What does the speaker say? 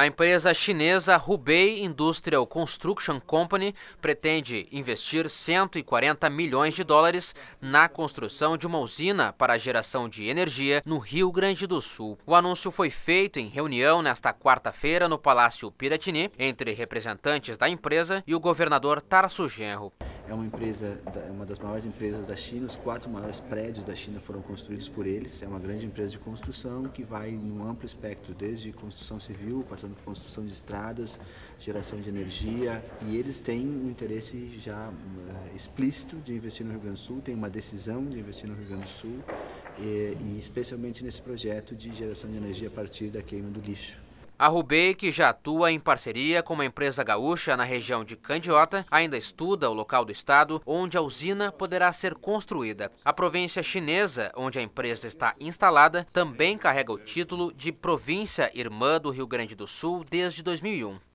A empresa chinesa Hubei Industrial Construction Company pretende investir 140 milhões de dólares na construção de uma usina para a geração de energia no Rio Grande do Sul. O anúncio foi feito em reunião nesta quarta-feira no Palácio Piratini entre representantes da empresa e o governador Tarso Genro é uma empresa, uma das maiores empresas da China, os quatro maiores prédios da China foram construídos por eles. É uma grande empresa de construção que vai num amplo espectro, desde construção civil, passando por construção de estradas, geração de energia, e eles têm um interesse já eh, explícito de investir no Rio Grande do Sul, têm uma decisão de investir no Rio Grande do Sul, e, eh, e especialmente nesse projeto de geração de energia a partir da queima do lixo. A Rubei, que já atua em parceria com uma empresa gaúcha na região de Candiota, ainda estuda o local do estado onde a usina poderá ser construída. A província chinesa, onde a empresa está instalada, também carrega o título de província irmã do Rio Grande do Sul desde 2001.